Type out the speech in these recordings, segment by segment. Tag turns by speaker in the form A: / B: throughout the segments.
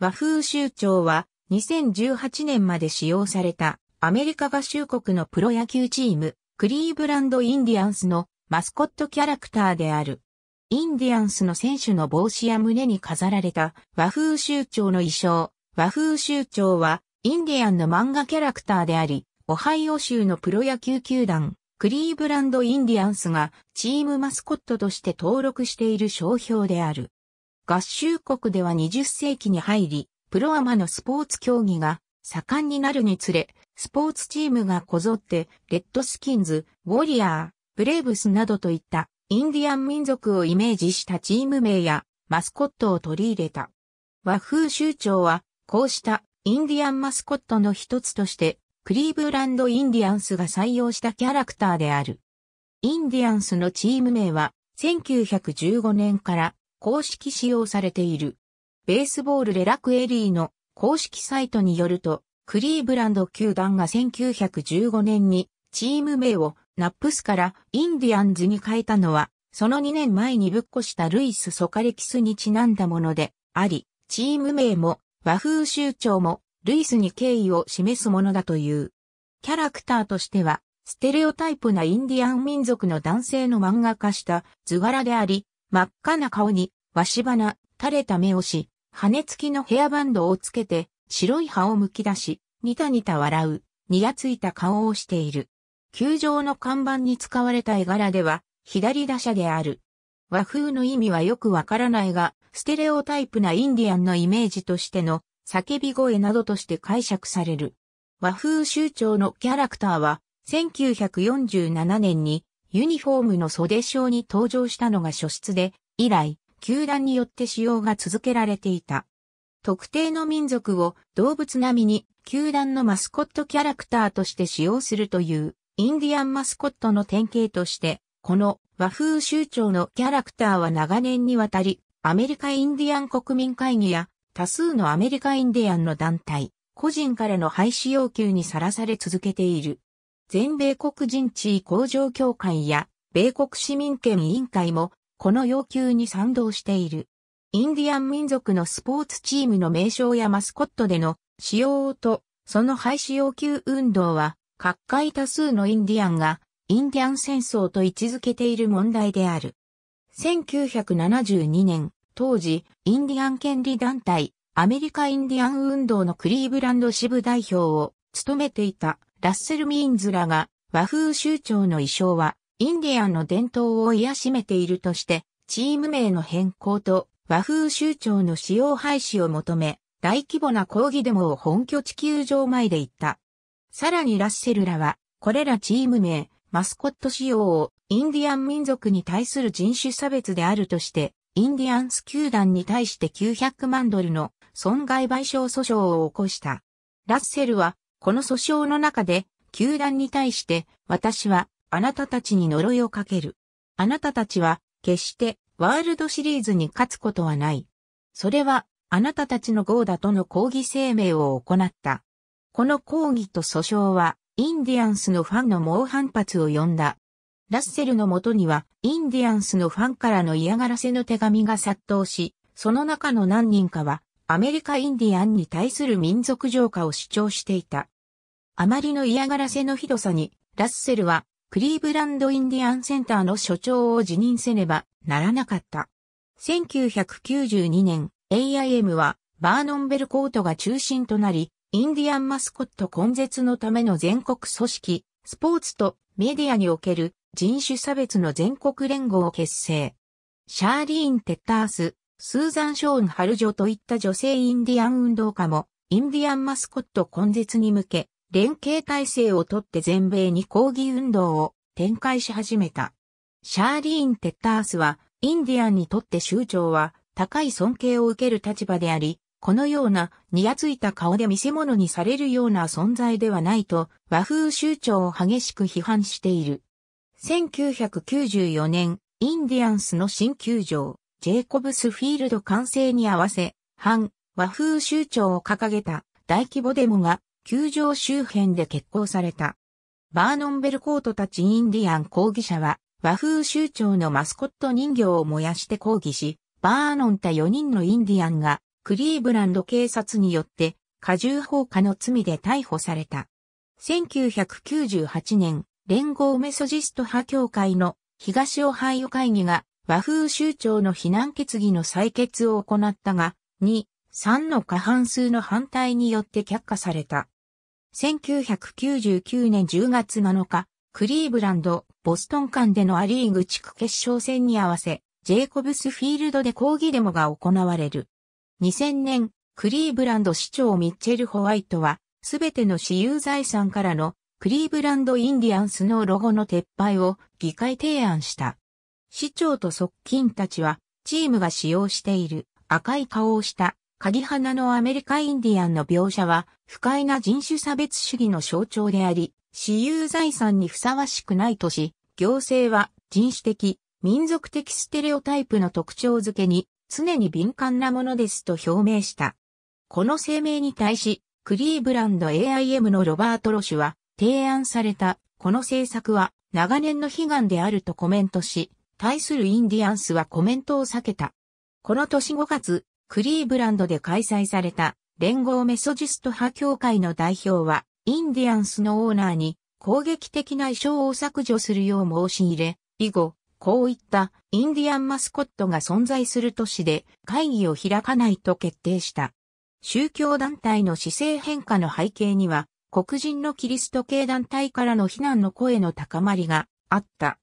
A: 和風州長は2018年まで使用されたアメリカ合衆国のプロ野球チームクリーブランドインディアンスのマスコットキャラクターである。インディアンスの選手の帽子や胸に飾られた和風州長の衣装。和風州長はインディアンの漫画キャラクターであり、オハイオ州のプロ野球球団クリーブランドインディアンスがチームマスコットとして登録している商標である。合衆国では20世紀に入り、プロアマのスポーツ競技が盛んになるにつれ、スポーツチームがこぞって、レッドスキンズ、ウォリアー、ブレーブスなどといったインディアン民族をイメージしたチーム名やマスコットを取り入れた。和風州長は、こうしたインディアンマスコットの一つとして、クリーブランドインディアンスが採用したキャラクターである。インディアンスのチーム名は、1915年から公式使用されている。ベースボールレラクエリーの公式サイトによると、クリーブランド球団が1915年にチーム名をナップスからインディアンズに変えたのは、その2年前にぶっ越したルイス・ソカレキスにちなんだものであり、チーム名も和風州長もルイスに敬意を示すものだという。キャラクターとしては、ステレオタイプなインディアン民族の男性の漫画化した図柄であり、真っ赤な顔に、し花、垂れた目をし、羽付きのヘアバンドをつけて、白い歯を剥き出し、ニタニタ笑う、にやついた顔をしている。球場の看板に使われた絵柄では、左打者である。和風の意味はよくわからないが、ステレオタイプなインディアンのイメージとしての叫び声などとして解釈される。和風州長のキャラクターは、1947年にユニフォームの袖章に登場したのが初出で、以来、球団によって使用が続けられていた。特定の民族を動物並みに球団のマスコットキャラクターとして使用するというインディアンマスコットの典型として、この和風州長のキャラクターは長年にわたり、アメリカインディアン国民会議や多数のアメリカインディアンの団体、個人からの廃止要求にさらされ続けている。全米国人地位向上協会や米国市民権委員会もこの要求に賛同している。インディアン民族のスポーツチームの名称やマスコットでの使用とその廃止要求運動は各界多数のインディアンがインディアン戦争と位置づけている問題である。1972年、当時、インディアン権利団体、アメリカインディアン運動のクリーブランド支部代表を務めていたラッセル・ミーンズらが和風州長の衣装はインディアンの伝統を癒しめているとして、チーム名の変更と和風州長の使用廃止を求め、大規模な抗議デモを本拠地球場前で行った。さらにラッセルらは、これらチーム名、マスコット使用をインディアン民族に対する人種差別であるとして、インディアンス球団に対して900万ドルの損害賠償訴訟を起こした。ラッセルはこの訴訟の中で、球団に対して、私は、あなたたちに呪いをかける。あなたたちは、決して、ワールドシリーズに勝つことはない。それは、あなたたちの号だとの抗議声明を行った。この抗議と訴訟は、インディアンスのファンの猛反発を呼んだ。ラッセルのもとには、インディアンスのファンからの嫌がらせの手紙が殺到し、その中の何人かは、アメリカインディアンに対する民族浄化を主張していた。あまりの嫌がらせのひどさに、ラッセルは、クリーブランドインディアンセンターの所長を辞任せねばならなかった。1992年、AIM は、バーノンベルコートが中心となり、インディアンマスコット根絶のための全国組織、スポーツとメディアにおける人種差別の全国連合を結成。シャーリーン・テッタース、スーザン・ショーン・ハルジョといった女性インディアン運動家も、インディアンマスコット根絶に向け、連携体制をとって全米に抗議運動を展開し始めた。シャーリーン・テッタースは、インディアンにとって州長は高い尊敬を受ける立場であり、このような、にやついた顔で見せ物にされるような存在ではないと、和風州長を激しく批判している。1994年、インディアンスの新球場、ジェイコブスフィールド完成に合わせ、反和風州長を掲げた大規模デモが球場周辺で決行された。バーノンベルコートたちインディアン抗議者は和風州長のマスコット人形を燃やして抗議し、バーノンた4人のインディアンがクリーブランド警察によって過重放火の罪で逮捕された。1998年、連合メソジスト派協会の東オハイオ会議が和風州長の避難決議の採決を行ったが、2、3の過半数の反対によって却下された。1999年10月7日、クリーブランド、ボストン間でのアリーグ地区決勝戦に合わせ、ジェイコブスフィールドで抗議デモが行われる。2000年、クリーブランド市長ミッチェル・ホワイトは、すべての私有財産からのクリーブランド・インディアンスのロゴの撤廃を議会提案した。市長と側近たちは、チームが使用している赤い顔をした鍵花のアメリカインディアンの描写は、不快な人種差別主義の象徴であり、私有財産にふさわしくないとし、行政は人種的、民族的ステレオタイプの特徴づけに常に敏感なものですと表明した。この声明に対し、クリーブランド AIM のロバート・ロシュは提案されたこの政策は長年の悲願であるとコメントし、対するインディアンスはコメントを避けた。この年5月、クリーブランドで開催された連合メソジスト派協会の代表は、インディアンスのオーナーに攻撃的な衣装を削除するよう申し入れ、以後、こういったインディアンマスコットが存在する都市で会議を開かないと決定した。宗教団体の姿勢変化の背景には、黒人のキリスト系団体からの非難の声の高まりがあった。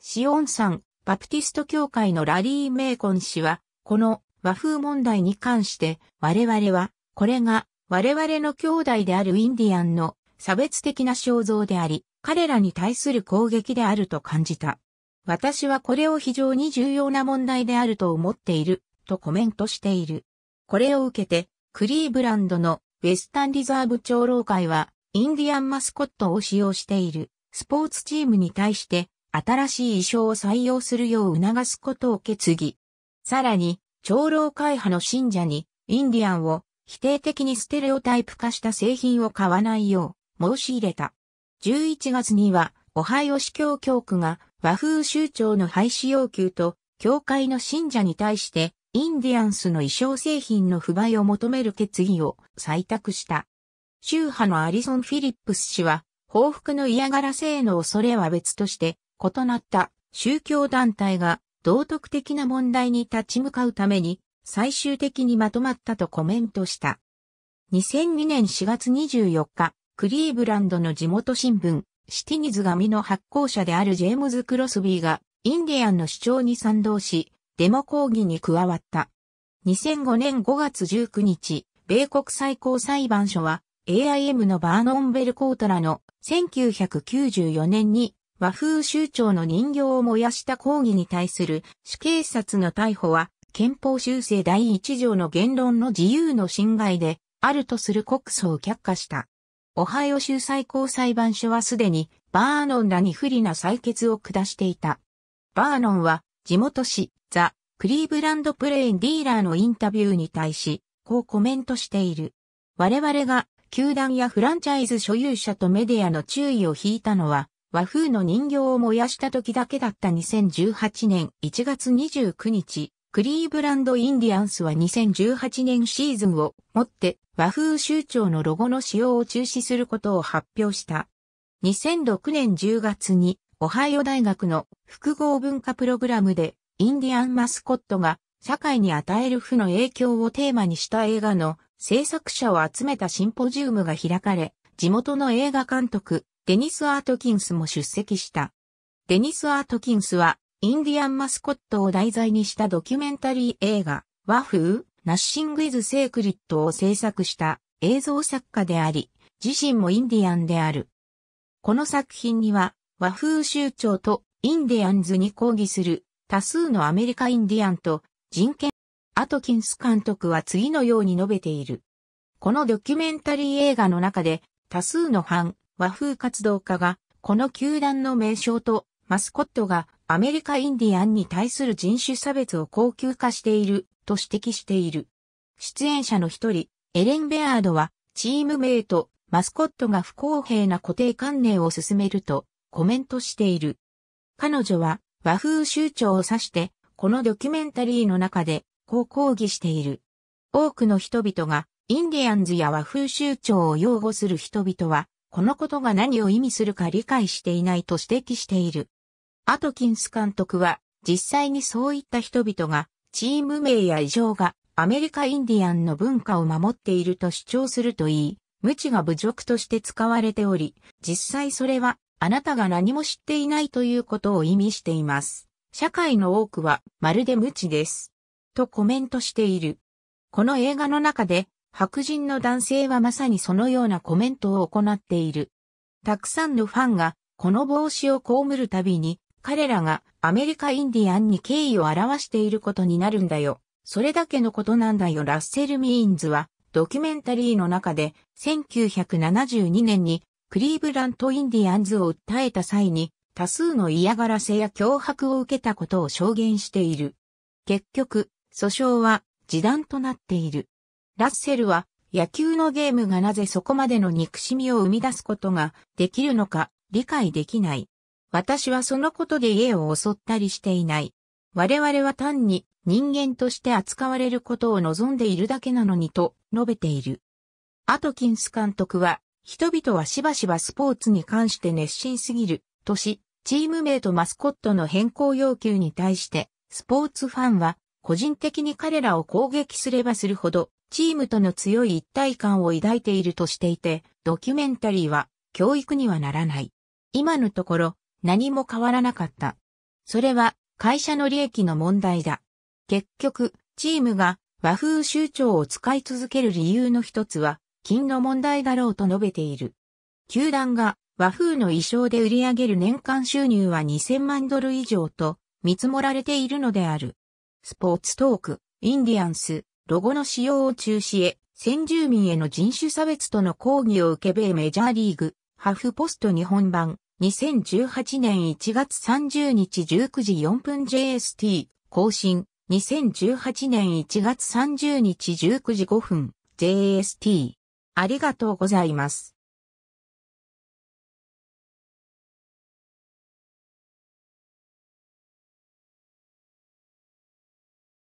A: シオンさん、バプティスト教会のラリー・メーコン氏は、この和風問題に関して、我々は、これが我々の兄弟であるインディアンの差別的な肖像であり、彼らに対する攻撃であると感じた。私はこれを非常に重要な問題であると思っている、とコメントしている。これを受けて、クリーブランドのウェスタンリザーブ長老会は、インディアンマスコットを使用しているスポーツチームに対して新しい衣装を採用するよう促すことを決議。さらに、長老会派の信者に、インディアンを否定的にステレオタイプ化した製品を買わないよう申し入れた。11月には、オハイオ市教教区が和風州長の廃止要求と、教会の信者に対して、インディアンスの衣装製品の不買を求める決議を採択した。宗派のアリソン・フィリップス氏は、報復の嫌がらせへの恐れは別として、異なった宗教団体が道徳的な問題に立ち向かうために最終的にまとまったとコメントした。2002年4月24日、クリーブランドの地元新聞、シティニズ紙の発行者であるジェームズ・クロスビーが、インディアンの主張に賛同し、デモ抗議に加わった。2005年5月19日、米国最高裁判所は、AIM のバーノンベル・コートラの1994年に和風州長の人形を燃やした抗議に対する死刑察の逮捕は、憲法修正第1条の言論の自由の侵害で、あるとする告訴を却下した。オハイオ州最高裁判所はすでに、バーノンらに不利な採決を下していた。バーノンは、地元紙、ザ・クリーブランド・プレイン・ディーラーのインタビューに対し、こうコメントしている。我々が、球団やフランチャイズ所有者とメディアの注意を引いたのは、和風の人形を燃やした時だけだった2018年1月29日、クリーブランドインディアンスは2018年シーズンをもって和風州庁のロゴの使用を中止することを発表した。2006年10月にオハイオ大学の複合文化プログラムでインディアンマスコットが社会に与える負の影響をテーマにした映画の制作者を集めたシンポジウムが開かれ、地元の映画監督、デニス・アートキンスも出席した。デニス・アートキンスは、インディアンマスコットを題材にしたドキュメンタリー映画、和風、ナッシング・イズ・セークリットを制作した映像作家であり、自身もインディアンである。この作品には、和風州長とインディアンズに抗議する多数のアメリカインディアンと人権、アトキンス監督は次のように述べている。このドキュメンタリー映画の中で多数の反和風活動家が、この球団の名称とマスコットがアメリカインディアンに対する人種差別を高級化していると指摘している。出演者の一人、エレン・ベアードは、チーム名とマスコットが不公平な固定観念を進めるとコメントしている。彼女は和風州長を指して、このドキュメンタリーの中でこう抗議している。多くの人々がインディアンズや和風州長を擁護する人々はこのことが何を意味するか理解していないと指摘している。アトキンス監督は、実際にそういった人々が、チーム名や異常がアメリカインディアンの文化を守っていると主張するといい、無知が侮辱として使われており、実際それは、あなたが何も知っていないということを意味しています。社会の多くは、まるで無知です。とコメントしている。この映画の中で、白人の男性はまさにそのようなコメントを行っている。たくさんのファンがこの帽子をこむるたびに彼らがアメリカインディアンに敬意を表していることになるんだよ。それだけのことなんだよ。ラッセル・ミーンズはドキュメンタリーの中で1972年にクリーブラント・インディアンズを訴えた際に多数の嫌がらせや脅迫を受けたことを証言している。結局、訴訟は示談となっている。ラッセルは野球のゲームがなぜそこまでの憎しみを生み出すことができるのか理解できない。私はそのことで家を襲ったりしていない。我々は単に人間として扱われることを望んでいるだけなのにと述べている。アトキンス監督は、人々はしばしばスポーツに関して熱心すぎる、とし、チーム名とマスコットの変更要求に対して、スポーツファンは、個人的に彼らを攻撃すればするほど、チームとの強い一体感を抱いているとしていて、ドキュメンタリーは教育にはならない。今のところ何も変わらなかった。それは会社の利益の問題だ。結局、チームが和風集長を使い続ける理由の一つは、金の問題だろうと述べている。球団が和風の衣装で売り上げる年間収入は2000万ドル以上と見積もられているのである。スポーツトーク、インディアンス、ロゴの使用を中止へ、先住民への人種差別との抗議を受け米メジャーリーグ、ハフポスト日本版、2018年1月30日19時4分 JST、更新、2018年1月30日19時5分、JST。ありがとうございます。